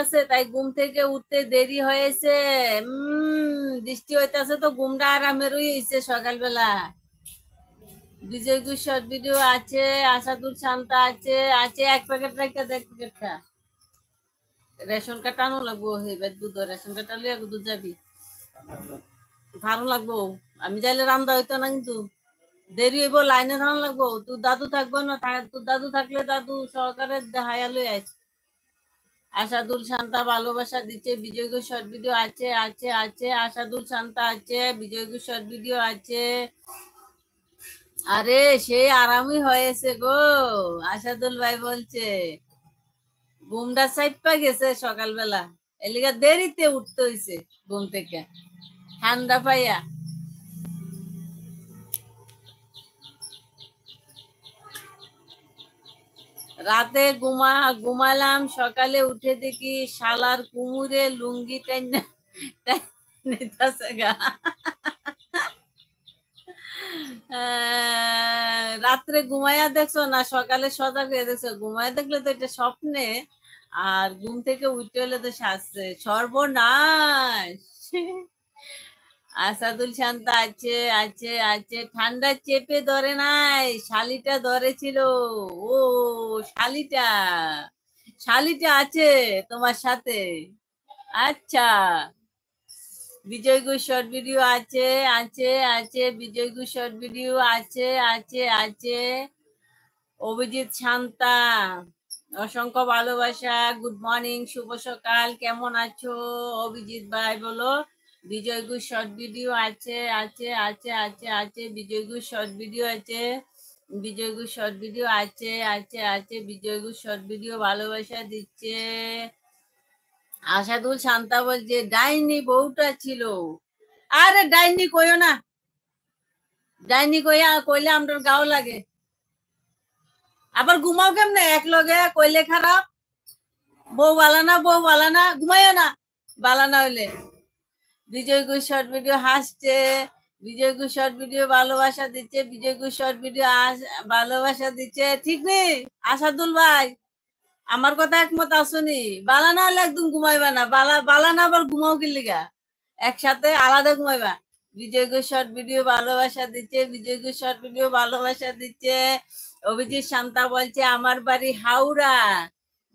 আছে তাই ঘুম থেকে উঠতে দেরি হয়েছে হইতেছে তো ঘুমটা হয়েছে সকালবেলা বিজয় শর্ট ভিডিও আছে আশাদুর শান্তা আছে আছে এক প্যাকেট রাখতে এক প্যাকেটটা রেশন কার্ড টানো লাগবো এবার দুধ রেশন কার্ড টানলে দুধ যাবি ভালো লাগবো আমি যাইলে রান্দা হইতো না কিন্তু দেরি হইব লাইনে ধান লাগবো তোর দাদু থাকবো না তোর দাদু থাকলে দাদু সরকারের হায়ালই আছে আশাদুল শান্তা ভালোবাসা দিচ্ছে বিজয় ঘোষ ভিডিও আছে আছে আছে আশাদুল শান্তা আছে বিজয় ঘোষ ভিডিও আছে আরে সেই আরামই হয়েছে গো আশাদুল ভাই বলছে ঘুমটা পা গেছে সকালবেলা এলিগা দেরিতে উঠতে হয়েছে ঘুম থেকে ঠান্ডা পাইয়া রাতে ঘুমা ঘুমালাম সকালে উঠে দেখি শালার কুমুরে লুঙ্গি রাত্রে ঘুমাইয়া দেখছো না সকালে সজাগ হয়ে দেখছো ঘুমাইয়া দেখলে তো এটা স্বপ্নে আর ঘুম থেকে উঠতে হলে তো সাজছে সর্বনাশ আসাদুল শান্তা আছে আছে আছে ঠান্ডা চেপে ধরে নাই শালিটা ধরেছিল ও শালিটা শালিটা আছে তোমার সাথে আচ্ছা বিজয় গু শর্ট ভিডিও আছে আছে আছে বিজয় গু শর্ট ভিডিও আছে আছে আছে অভিজিৎ শান্তা অসংখ্য ভালোবাসা গুড মর্নিং শুভ সকাল কেমন আছো অভিজিৎ ভাই বলো বিজয়গু শর্ট ভিডিও আছে আছে আছে আছে আছে বিজয়গু শর্ট ভিডিও আছে বিজয়গু শর্ট ভিডিও আছে আছে আছে বিজয়গু শর্ট ভিডিও ভালোবাসা দিচ্ছে আশাদুল শান্তা বলছে ডাইনি বউটা ছিল আরে ডাইনি কইও না ডাইনি কইয়া কইলে আমার গাও লাগে আবার ঘুমাও কেমনে এক লগে কইলে খারাপ বউ বালানা বউ বালানা ঘুমাইও না বালানা হইলে বিজয় গুই শর্ট ভিডিও হাসছে বিজয় গুই শর্ট ভিডিও ভালোবাসা দিচ্ছে বিজয় গুই শর্ট ভিডিও ভালোবাসা দিচ্ছে ঠিক নেই আসাদুল ভাই আমার কথা একমত আসুনি বালা না হলে একদম ঘুমাইবা না বালা বালা না আবার ঘুমাও কিলিগা একসাথে আলাদা ঘুমাইবা বিজয় গো শর্ট ভিডিও ভালোবাসা দিচ্ছে বিজয় গো শর্ট ভিডিও ভালোবাসা দিচ্ছে অভিজিৎ শান্তা বলছে আমার বাড়ি হাওড়া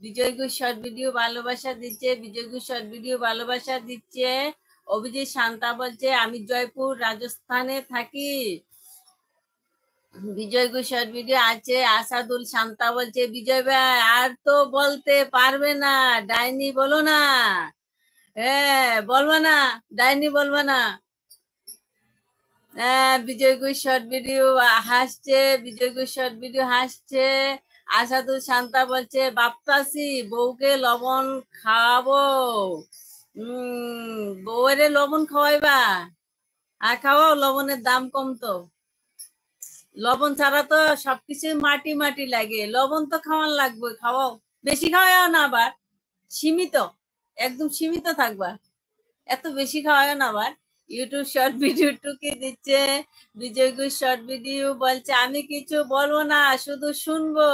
বিজয় গো শর্ট ভিডিও ভালোবাসা দিচ্ছে বিজয় গো শর্ট ভিডিও ভালোবাসা দিচ্ছে অভিজিৎ শান্তা বলছে আমি জয়পুর রাজস্থানে থাকি বিজয় ঘোষের ভিডিও আছে আসাদুল শান্তা বলছে বিজয় ভাই আর তো বলতে পারবে না ডাইনি বলো না হ্যাঁ বলবো না ডাইনি বলবো না হ্যাঁ বিজয় ঘোষ শর্ট ভিডিও হাসছে বিজয় ঘোষ শর্ট ভিডিও হাসছে আসাদুল শান্তা বলছে বাপ্তাসি বউকে লবণ খাওয়াবো উম ওরে লবণ খাওয়াইবা আর খাওয়াও লবণের দাম কম তো লবণ ছাড়া তো সবকিছু মাটি মাটি লাগে লবণ তো খাওয়ান লাগবে খাওয়াও বেশি খাওয়াও না আবার সীমিত একদম সীমিত থাকবা এত বেশি খাওয়াও না আবার ইউটিউব শর্ট ভিডিও টুকি দিচ্ছে বিজয় গুজ শর্ট ভিডিও বলছে আমি কিছু বলবো না শুধু শুনবো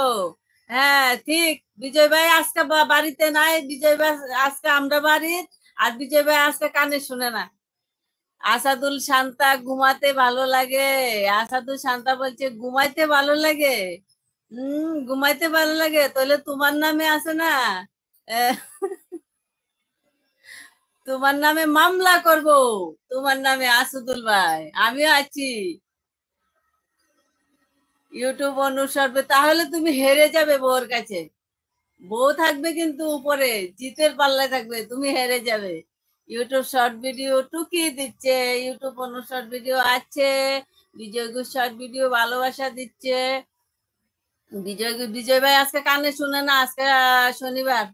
হ্যাঁ ঠিক বিজয় ভাই আজকে বাড়িতে নাই বিজয় ভাই আজকে আমরা বাড়ির আর বিজয় ভাই কানে শুনে না আসাদুল শান্তা ঘুমাতে ভালো লাগে আসাদুল শান্তা বলছে ঘুমাইতে ভালো লাগে হম ঘুমাইতে ভালো লাগে তাহলে তোমার নামে আছে না তোমার নামে মামলা করব তোমার নামে আসাদুল ভাই আমিও আছি ইউটিউব অনুসর্বে তাহলে তুমি হেরে যাবে বোর কাছে বউ থাকবে কিন্তু উপরে জিতের পাল্লায় থাকবে তুমি হেরে যাবে ইউটিউব শর্ট ভিডিও টুকি দিচ্ছে ইউটিউব অন্য শর্ট ভিডিও আছে বিজয়গু শর্ট ভিডিও ভালোবাসা দিচ্ছে বিজয় বিজয় ভাই আজকে কানে শুনে না আজকে শনিবার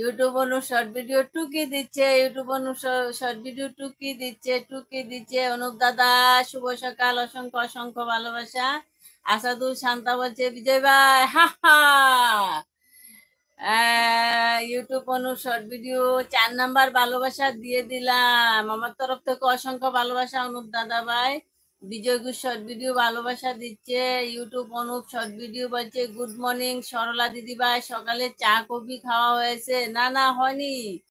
ইউটিউব অনু শর্ট ভিডিও টুকি দিচ্ছে ইউটিউব অনু শর্ট ভিডিও টুকি দিচ্ছে টুকি দিচ্ছে অনুপ দাদা শুভ সকাল অসংখ্য অসংখ্য ভালোবাসা আসাদুল শান্তা বলছে বিজয় ভাই হা হা ইউটিউব অনু শর্ট ভিডিও চার নাম্বার ভালোবাসা দিয়ে দিলাম আমার তরফ থেকে অসংখ্য ভালোবাসা অনুপ দাদা ভাই বিজয় গুড শর্ট ভিডিও ভালোবাসা দিচ্ছে ইউটিউব অনুপ শর্ট ভিডিও বলছে গুড মর্নিং সরলা দিদিভাই সকালে চা কফি খাওয়া হয়েছে না না হয়নি